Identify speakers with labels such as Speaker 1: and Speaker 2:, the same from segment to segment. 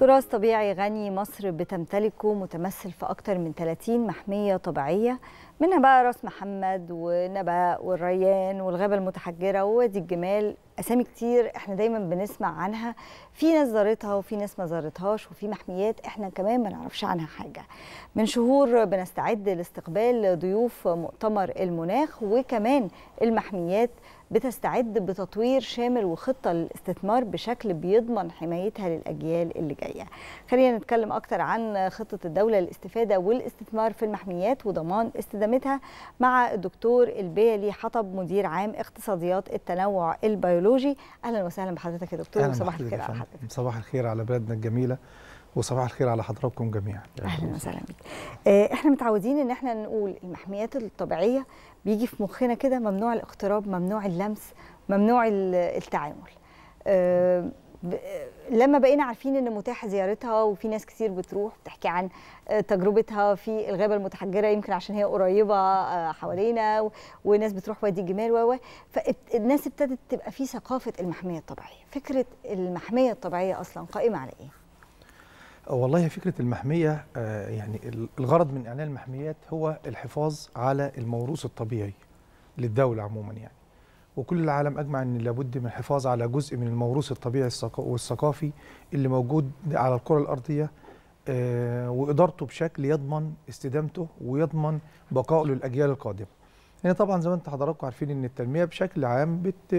Speaker 1: تراث طبيعي غني مصر بتمتلكه متمثل في أكثر من 30 محمية طبيعية منها بقى راس محمد ونبأ والريان والغابة المتحجرة ووادي الجمال أسامي كتير احنا دايما بنسمع عنها في ناس زارتها وفي ناس ما زارتهاش وفي محميات احنا كمان ما نعرفش عنها حاجة من شهور بنستعد لاستقبال ضيوف مؤتمر المناخ وكمان المحميات بتستعد بتطوير شامل وخطة للاستثمار بشكل بيضمن حمايتها للأجيال اللي جاية خلينا نتكلم أكتر عن خطة الدولة للاستفادة والاستثمار في المحميات وضمان استدامتها مع الدكتور البيلي حطب مدير عام اقتصاديات التنوع البيولوجي أهلا وسهلا بحضرتك يا دكتور وصباح الخير على
Speaker 2: حضرتك صباح الخير على بلدنا الجميلة وصباح الخير على حضراتكم جميعا اهلا وسهلا بك آه،
Speaker 1: احنا متعودين ان احنا نقول المحميات الطبيعيه بيجي في مخنا كده ممنوع الاقتراب ممنوع اللمس ممنوع التعامل آه، آه، لما بقينا عارفين ان متاح زيارتها وفي ناس كتير بتروح بتحكي عن آه، تجربتها في الغابه المتحجره يمكن عشان هي قريبه حوالينا وناس بتروح وادي الجمال و فالناس ابتدت تبقى في ثقافه المحميه الطبيعيه فكره المحميه الطبيعيه اصلا قائمه على ايه
Speaker 2: والله فكرة المحمية آه، يعني الغرض من إعلان المحميات هو الحفاظ على الموروث الطبيعي للدولة عموما يعني وكل العالم أجمع أن لابد من الحفاظ على جزء من الموروث الطبيعي والثقافي اللي موجود على الكرة الأرضية آه، وإدارته بشكل يضمن استدامته ويضمن بقائه للأجيال القادمة هنا يعني طبعا زي ما انت حضراتكم عارفين ان التنميه بشكل عام بت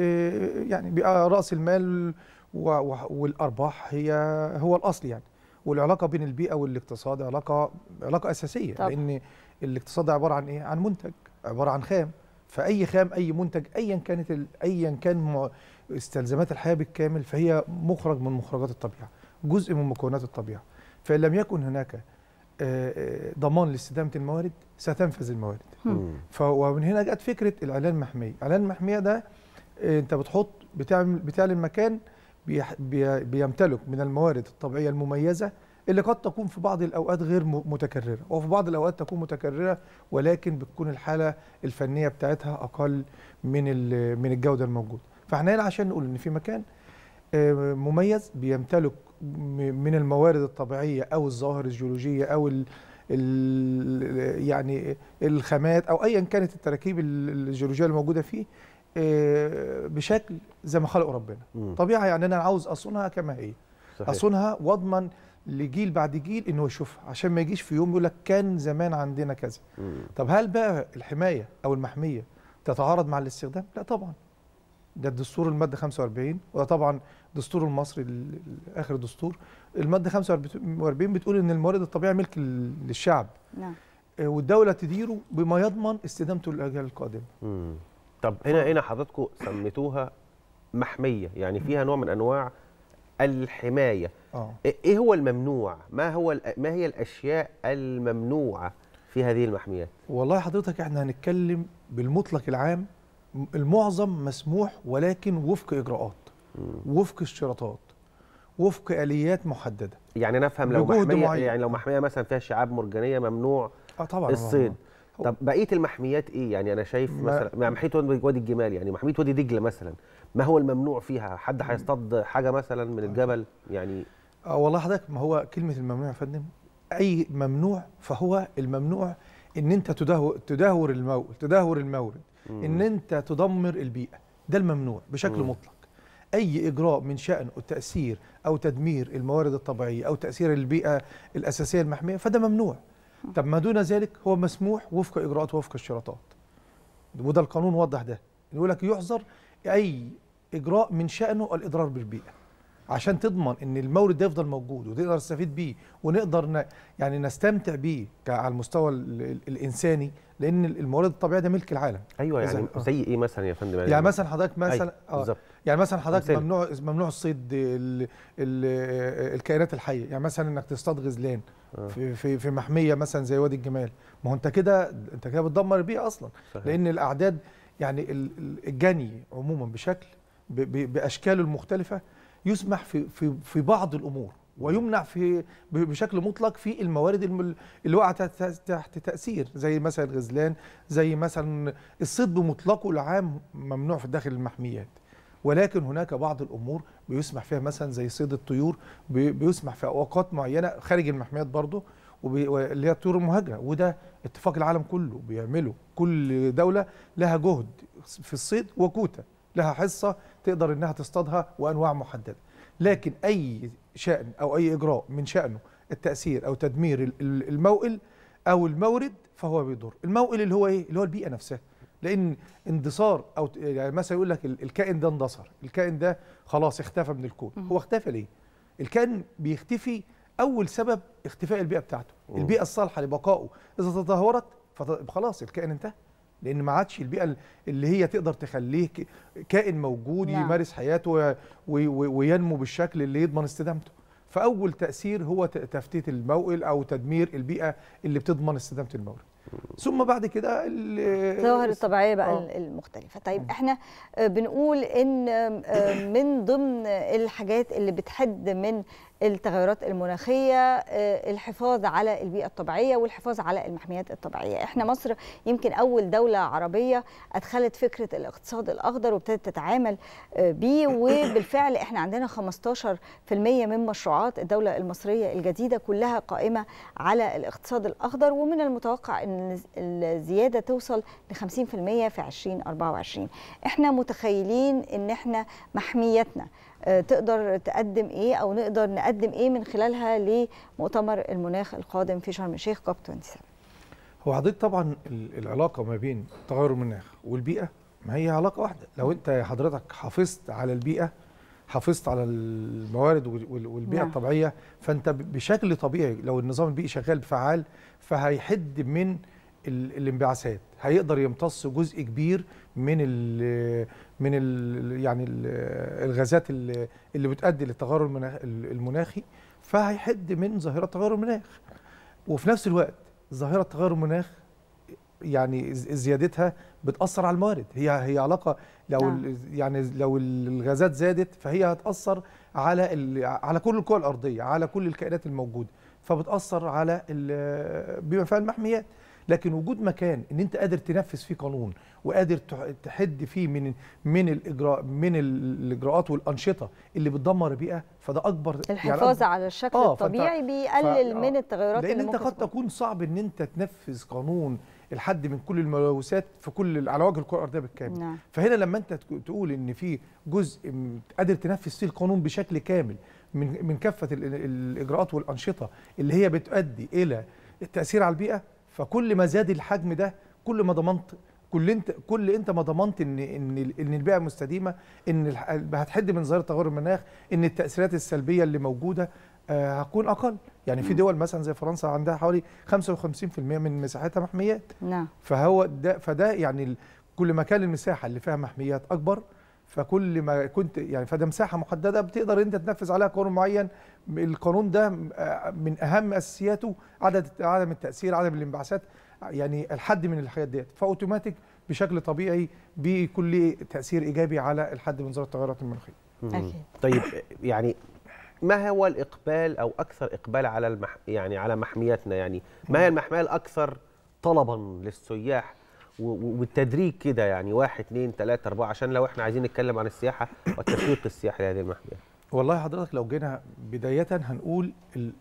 Speaker 2: يعني بيبقى راس المال والارباح هي هو الاصل يعني والعلاقه بين البيئه والاقتصاد علاقه علاقه اساسيه طبعا. لان الاقتصاد عباره عن ايه عن منتج عباره عن خام فاي خام اي منتج ايا كانت ايا كان استلزامات الحياه بالكامل فهي مخرج من مخرجات الطبيعه جزء من مكونات الطبيعه فان لم يكن هناك آه، آه، ضمان لاستدامه الموارد ستنفذ الموارد ومن هنا جت فكره الاعلان المحميه الاعلان المحميه ده آه، انت بتحط بتعمل بتعلن مكان بيمتلك من الموارد الطبيعيه المميزه اللي قد تكون في بعض الأوقات غير متكررة وفي بعض الأوقات تكون متكررة ولكن بتكون الحالة الفنية بتاعتها أقل من من الجودة الموجودة فاحنا هنا عشان نقول إن في مكان آه، مميز بيمتلك من الموارد الطبيعية أو الظواهر الجيولوجية أو الـ الـ يعني الخامات أو أيا كانت التراكيب الجيولوجية الموجودة فيه آه، بشكل زي ما خلقه ربنا م. طبيعه يعني انا عاوز اصونها كما هي صحيح. اصونها واضمن لجيل بعد جيل انه يشوفها عشان ما يجيش في يوم يقول لك كان زمان عندنا كذا طب هل بقى الحمايه او المحميه تتعارض مع الاستخدام لا طبعا ده الدستور الماده 45 وده طبعا الدستور المصري اخر دستور الماده 45 بتقول ان الموارد الطبيعيه ملك للشعب نعم آه، والدوله تديره بما يضمن استدامته للاجيال القادمه
Speaker 3: طب هنا هنا حضراتكم سميتوها محميه يعني فيها نوع من انواع الحمايه أوه. ايه هو الممنوع ما هو ما هي الاشياء الممنوعه
Speaker 2: في هذه المحميات والله حضرتك احنا هنتكلم بالمطلق العام المعظم مسموح ولكن وفق اجراءات مم. وفق اشتراطات وفق اليات محدده
Speaker 3: يعني نفهم لو محميه معين. يعني لو محميه مثلا فيها شعاب مرجانيه ممنوع آه طبعا الصيد ممنوع. طب بقيه المحميات ايه يعني انا شايف مثلا محميه وادي الجمال يعني محميه وادي دجله مثلا ما هو الممنوع فيها حد هيصطاد حاجه مثلا من الجبل يعني
Speaker 2: اه والله حضرتك ما هو كلمه الممنوع يا فندم اي ممنوع فهو الممنوع ان انت تدهور تدهور المورد تدهور المورد ان انت تدمر البيئه ده الممنوع بشكل مم. مطلق اي اجراء من شانه تاثير او تدمير الموارد الطبيعيه او تاثير البيئه الاساسيه المحميه فده ممنوع آه. طب ما دون ذلك هو مسموح وفق اجراءات وفق الشرطات وده القانون وضح ده يقول لك يحظر اي اجراء من شانه الاضرار بالبيئه عشان تضمن ان المورد ده يفضل موجود وتقدر تستفيد بيه ونقدر ن... يعني نستمتع بيه على المستوى ال... الانساني لان المورد الطبيعي ده ملك العالم ايوه يعني آه. زي ايه مثلا
Speaker 3: يا فندم يعني, يعني مثلا حضرتك مثلا أيوة. بالظبط آه يعني مثلا حضرتك
Speaker 2: ممنوع ممنوع الصيد ال... ال... الكائنات الحيه يعني مثلا انك تصطاد غزلان آه. في... في في محميه مثلا زي وادي الجمال ما هو انت كده انت كده بتدمر البيئه اصلا صحيح. لان الاعداد يعني الجني عموما بشكل ب... ب... باشكاله المختلفه يسمح في في في بعض الامور ويمنع في بشكل مطلق في الموارد اللي وقعت تحت تاثير زي مثلا الغزلان زي مثلا الصيد بمطلقه العام ممنوع في داخل المحميات ولكن هناك بعض الامور بيسمح فيها مثلا زي صيد الطيور بيسمح في اوقات معينه خارج المحميات برضه اللي هي الطيور المهاجره وده اتفاق العالم كله بيعمله كل دوله لها جهد في الصيد وكوتا لها حصه تقدر انها تصطادها وانواع محدده لكن اي شان او اي اجراء من شانه التاثير او تدمير الموئل او المورد فهو بيضر الموئل اللي هو ايه اللي هو البيئه نفسها لان اندثار او يعني مثلا يقول لك الكائن ده اندثر الكائن ده خلاص اختفى من الكون هو اختفى ليه الكائن بيختفي اول سبب اختفاء البيئه بتاعته البيئه الصالحه لبقائه اذا تدهورت فخلاص الكائن انتهى لان ما عادش البيئه اللي هي تقدر تخليه كائن موجود نعم. يمارس حياته وينمو بالشكل اللي يضمن استدامته فاول تاثير هو تفتيت الموئل او تدمير البيئه اللي بتضمن استدامه المورد ثم بعد كده الظواهر الطبيعيه بقى أوه.
Speaker 1: المختلفه طيب آه. احنا آه، بنقول ان آه، من ضمن الحاجات اللي بتحد من التغيرات المناخيه آه، الحفاظ على البيئه الطبيعيه والحفاظ على المحميات الطبيعيه احنا مصر يمكن اول دوله عربيه ادخلت فكره الاقتصاد الاخضر وابتدت تتعامل آه، بيه وبالفعل احنا عندنا 15% من مشروعات الدوله المصريه الجديده كلها قائمه على الاقتصاد الاخضر ومن المتوقع ان الزياده توصل ل 50% في 2024 احنا متخيلين ان احنا محمياتنا آه، تقدر تقدم ايه او نقدر نقدم ايه من خلالها لمؤتمر المناخ القادم في شرم الشيخ كوب 27
Speaker 2: هو حضرتك طبعا العلاقه ما بين تغير المناخ والبيئه ما هي علاقه واحده لو انت حضرتك حافظت على البيئه حافظت على الموارد والبيئه نعم. الطبيعيه فانت بشكل طبيعي لو النظام البيئي شغال فعال فهيحد من الانبعاثات هيقدر يمتص جزء كبير من الـ من الـ يعني الـ الغازات اللي, اللي بتؤدي للتغير المناخي فهيحد من ظاهره تغير المناخ وفي نفس الوقت ظاهره تغير المناخ يعني زيادتها بتاثر على الموارد هي هي علاقه لو نعم. يعني لو الغازات زادت فهي هتاثر على على كل الكره الارضيه على كل الكائنات الموجوده فبتاثر على بما فيها المحميات لكن وجود مكان ان انت قادر تنفذ فيه قانون وقادر تحد فيه من من الاجراء من الاجراءات والانشطه اللي بتدمر البيئه فده اكبر يعني الحفاظ يعني على الشكل آه الطبيعي بيقلل آه من التغيرات لان انت قد تكون صعب ان انت تنفذ قانون الحد من كل الملوثات في كل على وجه الكره الارضيه بالكامل نعم. فهنا لما انت تقول ان في جزء قادر تنفذ فيه القانون بشكل كامل من من كافه الاجراءات والانشطه اللي هي بتؤدي الى التاثير على البيئه فكل ما زاد الحجم ده كل ما ضمنت كل انت كل انت ما ضمنت ان ان ان البيئه مستديمه ان هتحد من ظاهره تغير المناخ ان التاثيرات السلبيه اللي موجوده آه هتكون اقل يعني في دول مثلا زي فرنسا عندها حوالي 55% من مساحتها محميات نعم فهو ده فده يعني كل ما كان المساحه اللي فيها محميات اكبر فكل ما كنت يعني فده مساحه محدده بتقدر انت تنفذ عليها قانون معين القانون ده آه، من اهم اساسياته عدد عدم التاثير عدم الانبعاثات يعني الحد من الحاجات ديت فاوتوماتيك بشكل طبيعي بكل تاثير ايجابي على الحد من ظروف التغيرات المناخيه.
Speaker 3: طيب يعني ما هو الاقبال او اكثر اقبال على المح يعني على محمياتنا يعني ما هي المحميه الاكثر طلبا للسياح والتدريج كده يعني واحد اثنين ثلاثه اربعه عشان لو احنا عايزين نتكلم عن السياحه والتسويق السياحي لهذه المحميه.
Speaker 2: والله حضرتك لو جينا بدايه هنقول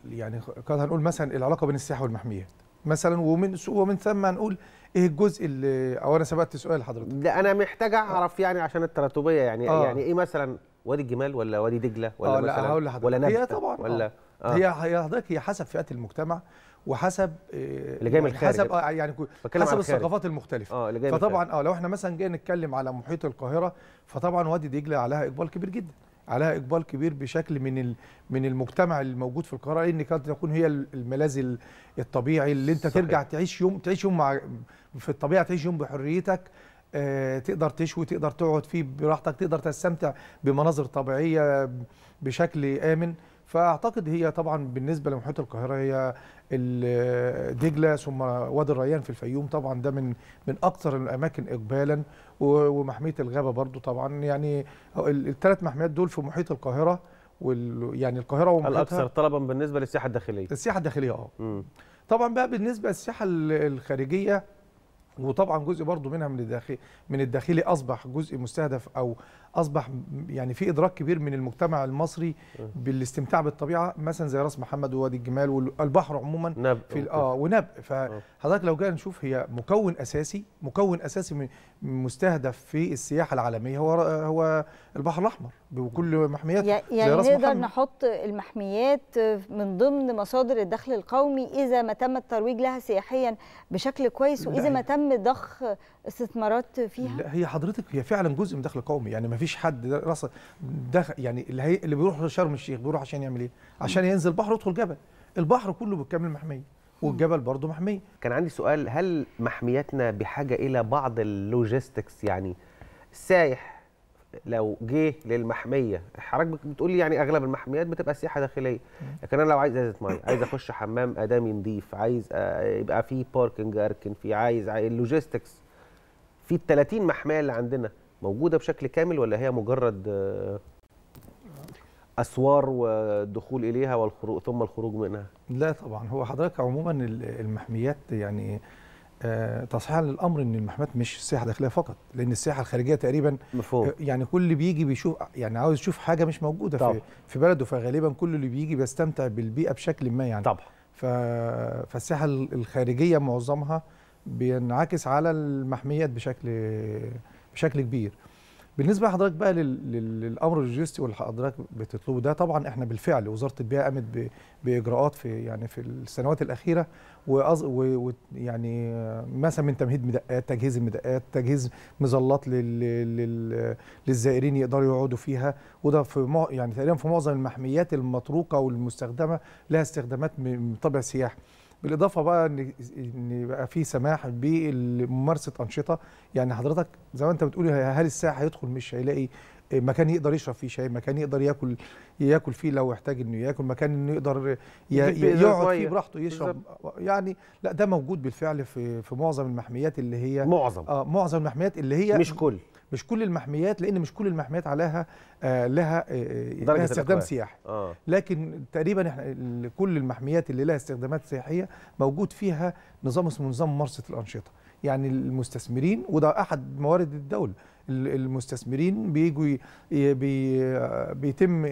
Speaker 2: يعني هنقول مثلا العلاقه بين السياحه والمحميات مثلا ومن ومن ثم هنقول ايه الجزء اللي او انا سبقت سؤال لحضرتك لا انا
Speaker 3: محتاج اعرف يعني عشان التراتبيه يعني آه. يعني ايه مثلا وادي الجمال ولا وادي دجله ولا آه مثلا لا هقول لحضرتك ولا نجده هي طبعا آه. ولا آه.
Speaker 2: هي حضرتك هي حسب فئات المجتمع وحسب آه، اللي جاي من يعني الخارج حسب آه، يعني حسب الثقافات المختلفه اه اللي جاي فطبعا اه لو احنا مثلا جينا نتكلم على محيط القاهره فطبعا وادي دجله عليها اقبال كبير جدا عليها اقبال كبير بشكل من من المجتمع الموجود في القاهره لان كانت تكون هي الملاذ الطبيعي اللي انت صحيح. ترجع تعيش يوم تعيش يوم مع في الطبيعه تعيش يوم بحريتك آه، تقدر تشوي تقدر تقعد فيه براحتك تقدر تستمتع بمناظر طبيعيه بشكل امن فاعتقد هي طبعا بالنسبه لمحيط القاهره هي دجله ثم وادي الريان في الفيوم طبعا ده من من اكثر الاماكن اقبالا ومحميه الغابه برضو طبعا يعني الثلاث محميات دول في محيط القاهره وال يعني القاهره ومحيطها الاكثر
Speaker 3: طلبا بالنسبه للسياحه الداخليه
Speaker 2: السياحه الداخليه اه طبعا بقى بالنسبه للسياحه الخارجيه وطبعا جزء برضو منها من الداخلي من الداخلي اصبح جزء مستهدف او اصبح يعني في ادراك كبير من المجتمع المصري بالاستمتاع بالطبيعه مثلا زي راس محمد ووادي الجمال والبحر عموما نب في اه ونب آه. فحضرتك لو جينا نشوف هي مكون اساسي مكون اساسي مستهدف في السياحه العالميه هو هو البحر الاحمر بكل محمياته يعني زي راس نقدر
Speaker 1: نحط المحميات من ضمن مصادر الدخل القومي اذا ما تم الترويج لها سياحيا بشكل كويس واذا ما تم ضخ استثمارات فيها لا
Speaker 2: هي حضرتك هي فعلا جزء من دخل قومي يعني ما مفيش حد راسه دخل يعني اللي, هي اللي بيروح شرم الشيخ بيروح عشان يعمل ايه؟ عشان ينزل بحر ويدخل جبل البحر كله بالكامل محميه والجبل برضه محميه كان عندي سؤال
Speaker 3: هل محمياتنا بحاجه الى بعض اللوجيستكس يعني السايح لو جه للمحميه حضرتك بتقول لي يعني اغلب المحميات بتبقى سياحه داخليه لكن انا لو عايز ازازه ميه عايز اخش حمام ادمي نضيف عايز آه، يبقى في باركنج اركن فيه عايز اللوجيستكس في ال 30 محميه اللي عندنا موجوده بشكل كامل ولا هي مجرد آه، اسوار والدخول اليها والخروج ثم الخروج منها
Speaker 2: لا طبعا هو حضرتك عموما المحميات يعني آه، تصحيحا للامر ان المحميات مش السياحه الداخليه فقط لان السياحه الخارجيه تقريبا مفهوم. آه، يعني كل اللي بيجي بيشوف يعني عاوز يشوف حاجه مش موجوده طبعا. في في بلده فغالبا كل اللي بيجي بيستمتع بالبيئه بشكل ما يعني طبعا ف... فالسياحه الخارجيه معظمها بينعكس على المحميات بشكل بشكل كبير بالنسبه لحضرتك بقى للامر اللوجستي واللي حضرتك بتطلبه ده طبعا احنا بالفعل وزاره البيئه قامت باجراءات في يعني في السنوات الاخيره ويعني مثلا من تمهيد مدقات تجهيز المدقات تجهيز مظلات للزائرين يقدروا يقعدوا فيها وده في يعني تقريبا في معظم المحميات المطروقه والمستخدمه لها استخدامات من طابع سياحي بالاضافه بقى ان ان يبقى في سماح بممارسه انشطه يعني حضرتك زي ما انت بتقول هل الساحه هيدخل مش هيلاقي مكان يقدر يشرب فيه شاي مكان يقدر ياكل ياكل فيه لو احتاج انه ياكل مكان انه يقدر يقعد فيه براحته يشرب يعني لا ده موجود بالفعل في في معظم المحميات اللي هي معظم اه معظم المحميات اللي هي مش كل مش كل المحميات لان مش كل المحميات عليها آه لها آه, آه، درجة استخدام سياحي آه. لكن تقريبا احنا كل المحميات اللي لها استخدامات سياحيه موجود فيها نظام اسمه نظام ممارسه الانشطه يعني المستثمرين وده احد موارد الدوله المستثمرين بيجوا بيتم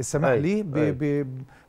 Speaker 2: السماح ليه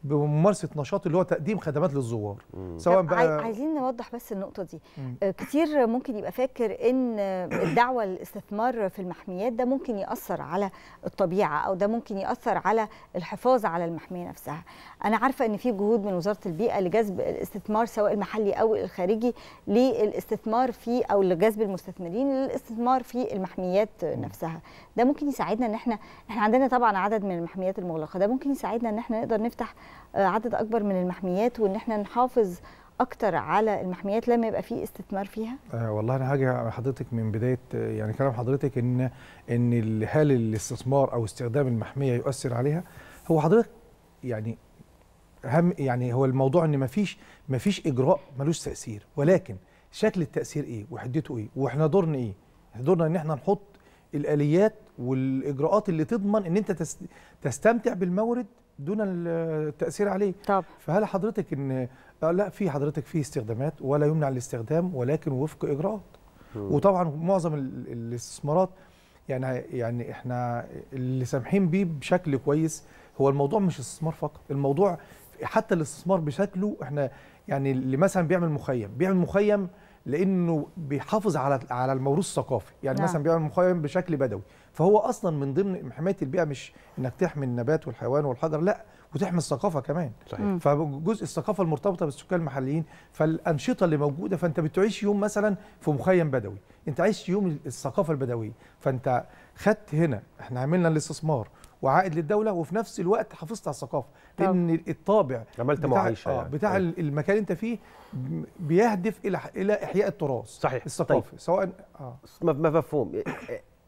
Speaker 2: بممارسه نشاط اللي هو تقديم خدمات للزوار سواء بقى
Speaker 1: عايزين نوضح بس النقطه دي مم. آه، كتير ممكن يبقى فاكر ان الدعوه للاستثمار في المحميات ده ممكن ياثر على الطبيعه او ده ممكن ياثر على الحفاظ على المحميه نفسها انا عارفه ان في جهود من وزاره البيئه لجذب الاستثمار سواء المحلي او الخارجي للاستثمار في او لجذب المستثمرين للاستثمار في المحميات المحميات نفسها ده ممكن يساعدنا ان احنا احنا عندنا طبعا عدد من المحميات المغلقه ده ممكن يساعدنا ان احنا نقدر نفتح آه، عدد اكبر من المحميات وان احنا نحافظ اكتر على المحميات لما يبقى في استثمار فيها
Speaker 2: آه والله انا هاجي حضرتك من بدايه آه، يعني كلام حضرتك ان ان هل الاستثمار او استخدام المحميه يؤثر عليها هو حضرتك يعني هم يعني هو الموضوع ان مفيش مفيش اجراء ملوش تاثير ولكن شكل التاثير ايه وحدته ايه واحنا دورنا ايه دورنا ان احنا نحط الاليات والاجراءات اللي تضمن ان انت تستمتع بالمورد دون التاثير عليه طب. فهل حضرتك ان آه، لا في حضرتك في استخدامات ولا يمنع الاستخدام ولكن وفق اجراءات مم. وطبعا معظم الاستثمارات يعني يعني احنا اللي سامحين بيه بشكل كويس هو الموضوع مش استثمار فقط الموضوع حتى الاستثمار بشكله احنا يعني اللي مثلا بيعمل مخيم بيعمل مخيم لانه بيحافظ على على الموروث الثقافي يعني نعم. مثلا بيعمل مخيم بشكل بدوي فهو اصلا من ضمن حمايه البيئه مش انك تحمي النبات والحيوان والحجر لا وتحمي الثقافه كمان صحيح. فجزء الثقافه المرتبطه بالسكان المحليين فالانشطه اللي موجوده فانت بتعيش يوم مثلا في مخيم بدوي انت عايش يوم الثقافه البدويه فانت خدت هنا احنا عملنا الاستثمار وعائد للدوله وفي نفس الوقت حافظت على الثقافه آه. لان الطابع عملت بتاع معايشه آه، يعني. بتاع يعني. المكان اللي انت فيه بيهدف الى الى احياء التراث صحيح الثقافي طيب. سواء اه مفهوم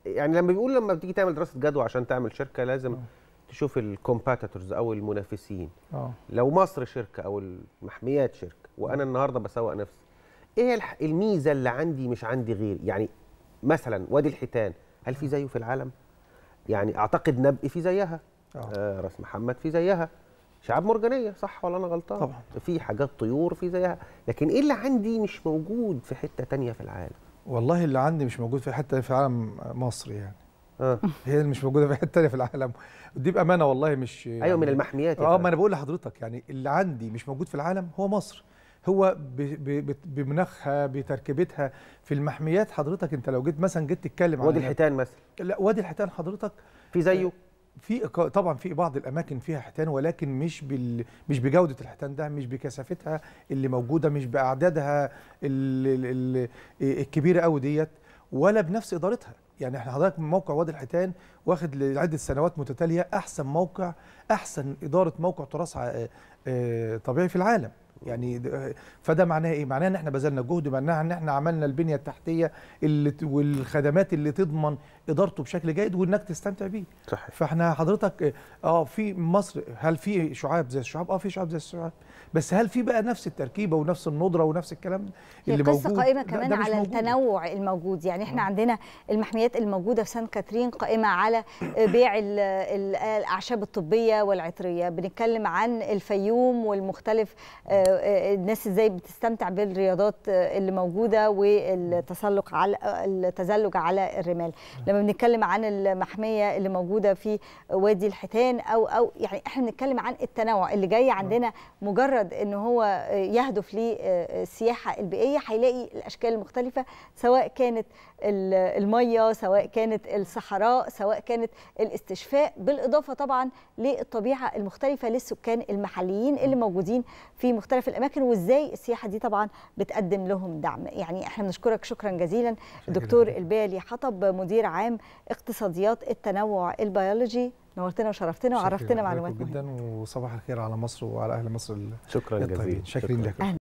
Speaker 2: يعني لما
Speaker 3: بيقول لما بتيجي تعمل دراسه جدوى عشان تعمل شركه لازم أوه. تشوف الكومباتيتورز او المنافسين أوه. لو مصر شركه او المحميات شركه وانا آه. النهارده بسوق نفسي ايه الميزه اللي عندي مش عندي غيري يعني مثلا وادي الحيتان هل في زيه في العالم يعني اعتقد نبقي في زيها آه. آه راس محمد في زيها شعاب مرجانيه صح ولا انا غلطان طبعا في حاجات طيور في زيها لكن ايه اللي عندي مش
Speaker 2: موجود في حته تانية في العالم والله اللي عندي مش موجود في حته في عالم مصر يعني آه. هي اللي مش موجوده في حته تانية في العالم ودي بامانه والله مش ايوه يعني من المحميات اه ما انا بقول لحضرتك يعني اللي عندي مش موجود في العالم هو مصر هو بمناخها بتركيبتها في المحميات حضرتك انت لو جيت مثلا جيت تتكلم عن وادي الحيتان مثلا لا وادي الحيتان حضرتك في زيه آه، في طبعا في بعض الاماكن فيها حيتان ولكن مش بال مش بجوده الحيتان ده مش بكثافتها اللي موجوده مش باعدادها ال... ال... آه، الكبيره قوي ديت ولا بنفس ادارتها يعني احنا حضرتك من موقع وادي الحيتان واخد لعده سنوات متتاليه احسن موقع احسن اداره موقع تراث آه، طبيعي في العالم يعني فده معناه ايه؟ معناه ان احنا بذلنا جهد، معناه ان احنا عملنا البنيه التحتيه اللي والخدمات اللي تضمن ادارته بشكل جيد وانك تستمتع بيه. صحيح. فاحنا حضرتك اه في مصر هل في شعاب زي الشعاب؟ اه في شعاب زي الشعاب، بس هل في بقى نفس التركيبه ونفس الندره ونفس الكلام اللي قصة موجود؟ موجود القصه قايمه كمان على موجود.
Speaker 1: التنوع الموجود، يعني احنا م. آه. عندنا المحميات الموجوده في سان كاترين قائمه على بيع الاعشاب الطبيه والعطريه، بنتكلم عن الفيوم والمختلف آه، الناس ازاي بتستمتع بالرياضات اللي موجوده والتسلق على التزلج على الرمال لما بنتكلم عن المحميه اللي موجوده في وادي الحيتان او او يعني احنا بنتكلم عن التنوع اللي جاي عندنا مجرد ان هو يهدف للسياحه البيئيه هيلاقي الاشكال المختلفه سواء كانت الميه سواء كانت الصحراء سواء كانت الاستشفاء بالاضافه طبعا للطبيعه المختلفه للسكان المحليين اللي موجودين في مختلف في الاماكن وازاي السياحه دي طبعا بتقدم لهم دعم يعني احنا بنشكرك شكرا جزيلا الدكتور البالي حطب مدير عام اقتصاديات التنوع البيولوجي نورتنا وشرفتنا وعرفتنا معلومات
Speaker 2: جدا وصباح الخير على مصر وعلى اهل مصر شكرا جزيلا شكرا لك